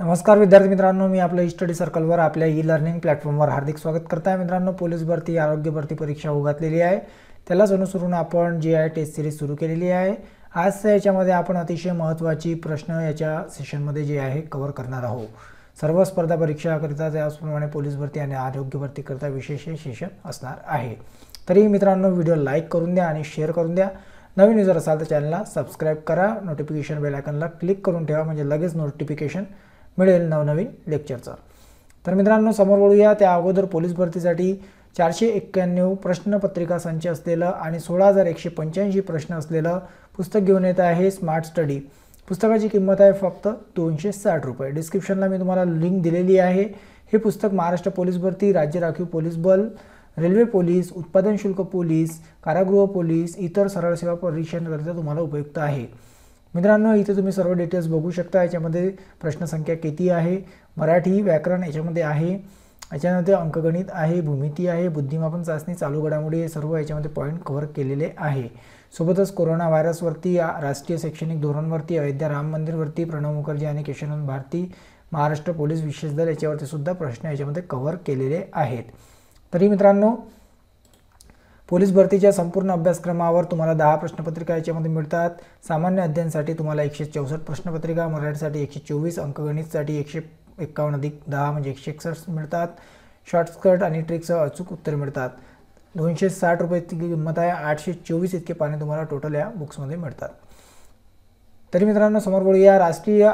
नमस्कार विद्यार्थी मित्रांनो मी आपल्या स्टडी सर्कलवर आपल्या ई लर्निंग प्लॅटफॉर्मवर हार्दिक स्वागत करत आहे मित्रांनो पोलीस भरती आरोग्य भरती परीक्षा उघातलेली आहे त्यालाच अनुसरून आपण जी आय टेस्ट सिरीज सुरू केलेली आहे आजच्या याच्यामध्ये आपण अतिशय महत्त्वाची प्रश्न याच्या सेशनमध्ये जे आहे कव्हर करणार आहोत सर्व स्पर्धा परीक्षाकरिता त्याचप्रमाणे पोलीस भरती आणि आरोग्य भरतीकरिता विशेष सेशन असणार आहे तरी मित्रांनो व्हिडिओ लाईक करून द्या आणि शेअर करून द्या नवीन युजर असाल तर चॅनलला सबस्क्राईब करा नोटिफिकेशन बेलायकनला क्लिक करून ठेवा म्हणजे लगेच नोटिफिकेशन मिळेल नवनवीन लेक्चरचा तर मित्रांनो समोर वळूया त्या अगोदर पोलीस भरतीसाठी चारशे एक्क्याण्णव प्रश्नपत्रिका संच असलेलं आणि सोळा हजार एकशे पंच्याऐंशी प्रश्न असलेलं पुस्तक घेऊन येत आहे स्मार्ट स्टडी पुस्तकाची किंमत आहे फक्त दोनशे साठ रुपये डिस्क्रिप्शनला मी तुम्हाला लिंक दिलेली आहे हे पुस्तक महाराष्ट्र पोलीस भरती राज्य राखीव पोलीस बल रेल्वे पोलीस उत्पादन शुल्क पोलीस कारागृह पोलीस इतर सरळ सेवा परीक्षांकरिता तुम्हाला उपयुक्त आहे मित्रांनो इथे तुम्ही सर्व डिटेल्स बघू शकता याच्यामध्ये प्रश्नसंख्या किती आहे मराठी व्याकरण याच्यामध्ये आहे याच्यामध्ये अंकगणित आहे भूमिती आहे बुद्धिमापन चाचणी चालू घडामोडी हे सर्व याच्यामध्ये पॉईंट कव्हर केलेले आहे सोबतच कोरोना व्हायरसवरती राष्ट्रीय शैक्षणिक धोरणवरती अयोध्या राम मंदिरवरती प्रणव मुखर्जी आणि किशनंद भारती महाराष्ट्र पोलीस विशेष दल याच्यावरती सुद्धा प्रश्न याच्यामध्ये कव्हर केलेले आहेत तरी मित्रांनो पोलीस भरतीच्या संपूर्ण अभ्यासक्रमावर तुम्हाला दहा प्रश्नपत्रिका याच्यामध्ये मिळतात सामान्य अध्ययनसाठी तुम्हाला एकशे चौसष्ट प्रश्नपत्रिका मराठीसाठी एकशे चोवीस अंकगणितसाठी एकशे एक्कावन्न अधिक दहा म्हणजे एकशे एकसष्ट मिळतात शॉर्टस्कट आणि ट्रिकसह अचूक उत्तर मिळतात दोनशे साठ रुपये इतकी किंमत आहे आठशे चोवीस इतके पाने तुम्हाला टोटल या बुक्समध्ये मिळतात तरी मित्रांनो समोर बोलूया राष्ट्रीय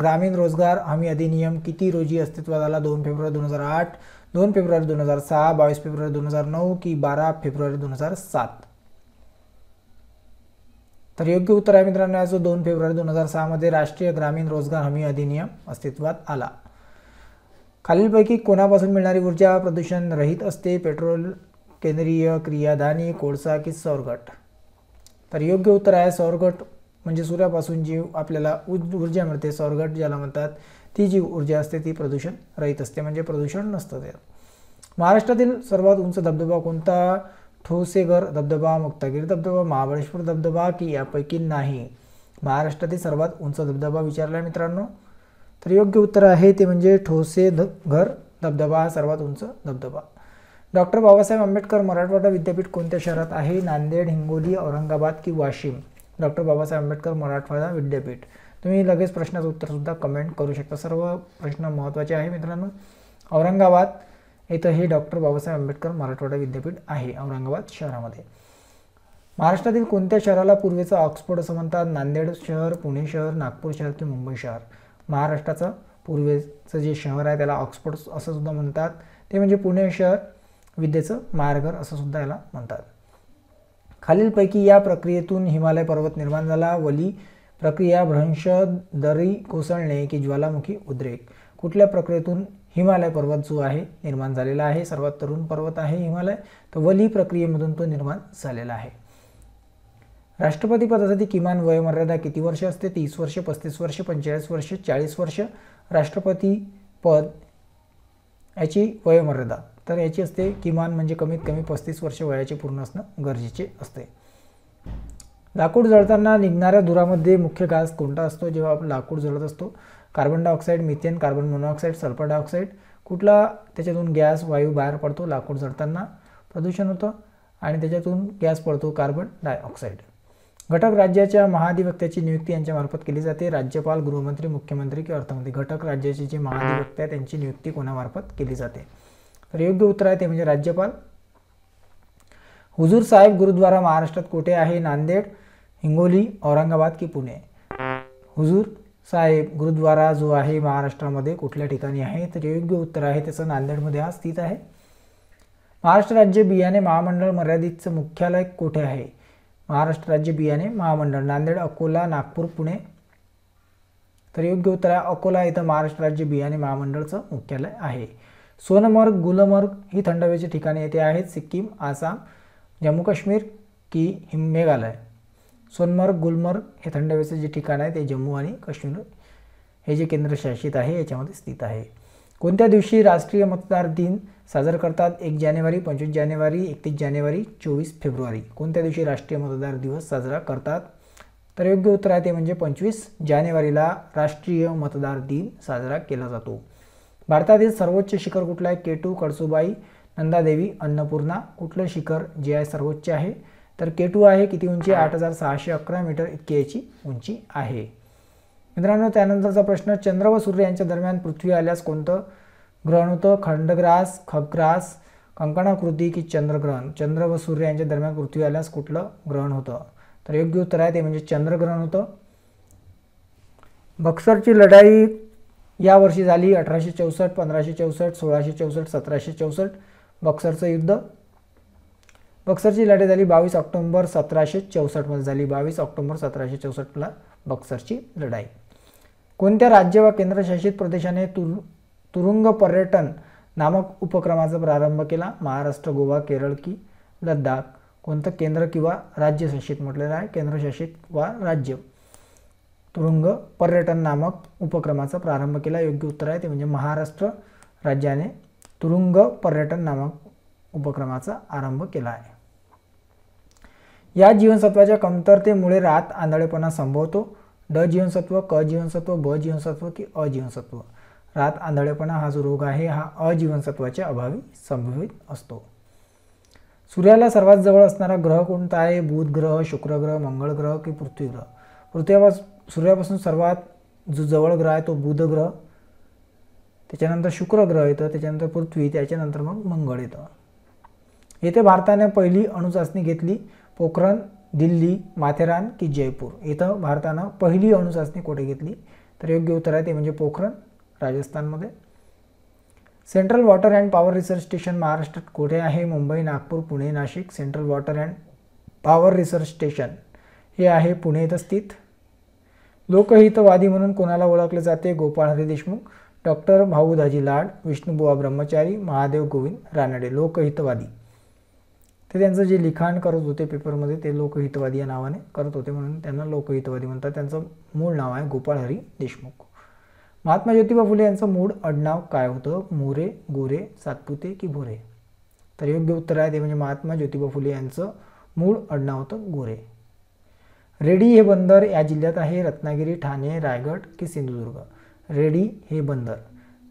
ग्रामीण रोजगार हमी अधिनियम किती रोजी अस्तित्वात आला दोन फेब्रुवारी दोन हजार आठ दोन फेब्रुवारी दोन हजार सहा बावीस फेब्रुवारी दोन हजार नऊ की बारा फेब्रुवारी दोन हजार सात तर योग्य उत्तर आहे मित्रांनो याचं दोन फेब्रुवारी दोन हजार सहामध्ये राष्ट्रीय ग्रामीण रोजगार हमी अधिनियम अस्तित्वात आला खालीलपैकी कोणापासून मिळणारी ऊर्जा प्रदूषण रहित असते पेट्रोल केंद्रीय क्रियाधानी कोळसा की सौरगट तर योग्य उत्तर आहे सौरगट म्हणजे सूर्यापासून जी आपल्याला ऊर्जा मिळते सौरगट ज्याला म्हणतात ती जी ऊर्जा असते ती प्रदूषण रहित असते म्हणजे प्रदूषण नसतं त्यात महाराष्ट्रातील सर्वात उंच धबधबा कोणता ठोसेघर धबधबा मुक्तागिरी धबधबा महाबळेश्वर धबधबा की यापैकी नाही महाराष्ट्रातील सर्वात उंच धबधबा विचारला आहे मित्रांनो तर योग्य उत्तर आहे ते म्हणजे ठोसे घर धबधबा हा सर्वात उंच धबधबा डॉक्टर बाबासाहेब आंबेडकर मराठवाडा विद्यापीठ कोणत्या शहरात आहे नांदेड हिंगोली औरंगाबाद की वाशिम डॉक्टर बाबासाहेब आंबेडकर मराठवाडा विद्यापीठ तुम्ही लगेच प्रश्नाचं उत्तरसुद्धा कमेंट करू शकता सर्व प्रश्न महत्त्वाचे आहे मित्रांनो औरंगाबाद इथं हे डॉक्टर बाबासाहेब आंबेडकर मराठवाडा विद्यापीठ आहे औरंगाबाद शहरामध्ये महाराष्ट्रातील कोणत्या शहराला पूर्वेचं ऑक्सफोर्ड असं म्हणतात नांदेड शहर पुणे शहर नागपूर शहर की मुंबई शहर महाराष्ट्राचं पूर्वेचं जे शहर आहे त्याला ऑक्सफोर्ड असं सुद्धा म्हणतात ते म्हणजे पुणे शहर विद्येचं माहेरघर असं सुद्धा याला म्हणतात खालीलपैकी या प्रक्रियेतून हिमालय पर्वत निर्माण झाला वली प्रक्रिया भ्रंश दरी कोसळणे की ज्वालामुखी उद्रेक कुठल्या प्रक्रियेतून हिमालय पर्वत जो आहे निर्माण झालेला आहे सर्वात तरुण पर्वत आहे हिमालय तर वली प्रक्रियेमधून तो निर्माण झालेला आहे राष्ट्रपती पदासाठी किमान वयोमर्यादा किती वर्ष असते तीस वर्ष पस्तीस वर्ष पंचेचाळीस वर्ष चाळीस वर्ष राष्ट्रपती पद याची वयोमर्यादा तर याची असते किमान म्हणजे कमीत कमी पस्तीस वर्ष वयाचे पूर्ण असणं गरजेचे असते लाकूड जळताना निघणाऱ्या धुरामध्ये मुख्य घास कोणता असतो जेव्हा आपण लाकूड जळत असतो carbon dioxide methane carbon monoxide sulphur dioxide कुठला त्याच्यातून गॅस वायू बाहेर पडतो लाकूड जळताना प्रदूषण होतं आणि त्याच्यातून गॅस पडतो कार्बन डायऑक्साईड घटक राज्याच्या महाधिवक्त्याची नियुक्ती यांच्यामार्फत केली जाते राज्यपाल गृहमंत्री मुख्यमंत्री किंवा अर्थमंत्री घटक राज्याचे जे महाधिवक्ते आहेत त्यांची नियुक्ती कोणामार्फत केली जाते तर योग्य उत्तर आहे ते म्हणजे राज्यपाल हुजूर साहेब गुरुद्वारा महाराष्ट्रात कुठे आहे नांदेड हिंगोली औरंगाबाद की पुणे हुजूर साहेब गुरुद्वारा जो आहे महाराष्ट्रामध्ये कुठल्या ठिकाणी आहे तर योग्य उत्तर आहे त्याचं नांदेडमध्ये हा स्थित आहे महाराष्ट्र राज्य बियाणे महामंडळ मर्यादितचं मुख्यालय कुठे आहे महाराष्ट्र राज्य बियाणे महामंडळ नांदेड अकोला नागपूर पुणे तर योग्य उत्तर आहे अकोला इथं महाराष्ट्र राज्य बियाणे महामंडळचं मुख्यालय आहे सोनमर्ग गुलमर्ग ही थंड हवेची ठिकाणे येथे आहेत सिक्कीम आसाम जम्मू काश्मीर की हिम मेघालय सोनमर्ग गुलमर्ग हे थंड हवेचं जे ठिकाण आहे ते जम्मू आणि काश्मीर हे जे केंद्रशासित आहे याच्यामध्ये स्थित आहे कोणत्या दिवशी राष्ट्रीय मतदार दिन साजरा करतात एक जानेवारी पंचवीस जानेवारी एकतीस जानेवारी चोवीस फेब्रुवारी कोणत्या दिवशी राष्ट्रीय मतदार दिवस साजरा करतात तर योग्य उत्तर आहे ते म्हणजे पंचवीस जानेवारीला राष्ट्रीय मतदार दिन साजरा केला जातो भारतातील सर्वोच्च शिखर कुठलं आहे केटू कडसुबाई नंदादेवी अन्नपूर्णा कुठलं शिखर जे आहे सर्वोच्च आहे तर के टू आहे किती उंची आठ हजार सहाशे अकरा मीटर इतकी याची उंची आहे मित्रांनो त्यानंतरचा प्रश्न चंद्र व सूर्य यांच्या दरम्यान पृथ्वी आल्यास कोणतं ग्रहण होतं खंडग्रास खबग्रास कंकणाकृती की चंद्रग्रहण चंद्र व सूर्य यांच्या दरम्यान पृथ्वी आल्यास कुठलं ग्रहण होतं तर योग्य उत्तर आहे ते म्हणजे चंद्रग्रहण होतं बक्सरची लढाई यावर्षी झाली अठराशे चौसष्ट पंधराशे चौसष्ट सोळाशे चौसष्ट सतराशे चौसष्ट बक्सरचं युद्ध बक्सरची लढाई झाली बावीस ऑक्टोंबर सतराशे चौसष्टमध्ये झाली बावीस ऑक्टोंबर सतराशे चौसष्टला बक्सरची लढाई कोणत्या राज्य व केंद्रशासित प्रदेशाने तुरु तुरुंग पर्यटन नामक उपक्रमाचा प्रारंभ केला महाराष्ट्र गोवा केरळ की लद्दाख कोणतं केंद्र किंवा राज्यशासित म्हटलेलं आहे केंद्रशासित वा राज्य तुरुंग पर्यटन नामक उपक्रमाचा प्रारंभ केला योग्य उत्तर आहे ते म्हणजे महाराष्ट्र राज्याने तुरुंग पर्यटन नामक उपक्रमाचा आरंभ केला आहे या जीवनसत्वाच्या कमतरतेमुळे रात आंधळेपणा संभवतो ड जीवनसत्व क जीवनसत्व ब जीवनसत्व की जीवनसत्व रात आंधळेपणा हा जो रोग आहे हा अ अजीवनसत्वाच्या अभावी संभवित असतो सूर्याला सर्वात जवळ असणारा ग्रह कोणता आहे बुध ग्रह शुक्र ग्रह मंगळ ग्रह की पृथ्वी ग्रह पृथ्वीपास सूर्यापासून सर्वात जो जवळ ग्रह आहे तो बुध ग्रह त्याच्यानंतर शुक्र ग्रह येतं त्याच्यानंतर पृथ्वी त्याच्यानंतर मग मंगळ येतं येथे भारताने पहिली अणुचाचणी घेतली पोखरण दिल्ली माथेरान की जयपूर इथं भारतानं पहिली अणुचाचणी कुठे घेतली तर योग्य उत्तर आहे ते म्हणजे पोखरण राजस्थानमध्ये central water and power research station महाराष्ट्रात कुठे आहे Mumbai Nagpur Pune Nashik central water and power research station हे आहे पुणे इथं स्थित लोकहितवादी म्हणून कोणाला ओळखले जाते गोपाळ हरी देशमुख डॉक्टर दाजी लाड विष्णुबुवा ब्रह्मचारी महादेव गोविंद रानडे लोकहितवादी ते त्यांचं जे लिखाण करत होते पेपरमध्ये ते लोकहितवादी या नावाने करत होते म्हणून त्यांना लोकहितवादी म्हणतात त्यांचं मूळ नाव आहे गोपाळ हरी देशमुख महात्मा ज्योतिबा फुले यांचं मूळ अडनाव काय होतं मोरे गोरे सातपुते की भोरे तर योग्य उत्तर आहे ते म्हणजे महात्मा ज्योतिबा फुले यांचं मूळ अडनाव होतं गोरे रेडी हे बंदर या जिल्ह्यात आहे रत्नागिरी ठाणे रायगड की सिंधुदुर्ग रेडी हे बंदर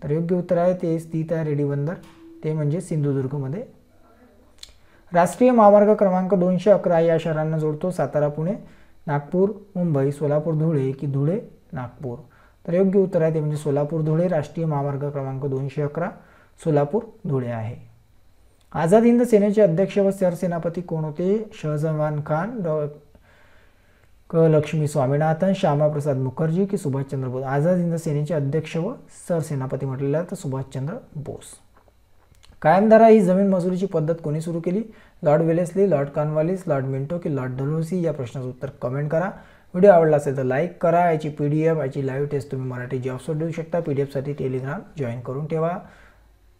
तर योग्य उत्तर आहे ते स्थित आहे रेडी बंदर ते म्हणजे सिंधुदुर्गमध्ये राष्ट्रीय महामार्ग क्रमांक दोनशे अकरा या शहरांना जोडतो सातारा पुणे नागपूर मुंबई सोलापूर धुळे की धुळे नागपूर तर योग्य उत्तर आहे ते म्हणजे सोलापूर धुळे राष्ट्रीय महामार्ग क्रमांक दोनशे अकरा सोलापूर धुळे आहे आझाद हिंद सेनेचे अध्यक्ष व सरसेनापती कोण होते शहजवान खान डॉ क लक्ष्मी स्वामीनाथन श्यामाप्रसाद मुखर्जी की सुभाषचंद्र बोस आझाद हिंद सेनेचे अध्यक्ष व सरसेनापती म्हटलेला तर सुभाषचंद्र बोस कायमधारा ही जमीन मजुरीची पद्धत कोणी सुरू केली lord Wellesley lord Cornwallis lord Minto की लॉर्ड डलोसी या प्रश्नाचं उत्तर कमेंट करा व्हिडिओ आवडला असेल तर लाईक करा याची पी डी एफ याची लाईव्ह टेस्ट तुम्ही मराठी जॉबसवर देऊ शकता पी डी एफसाठी टेलिग्राम जॉईन करून ठेवा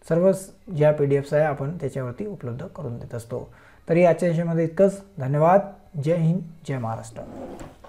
सर्व ज्या पी डी एफ्स आहे आपण त्याच्यावरती उपलब्ध करून देत असतो तरी आजच्या विषयामध्ये इतकंच धन्यवाद जय हिंद जय महाराष्ट्र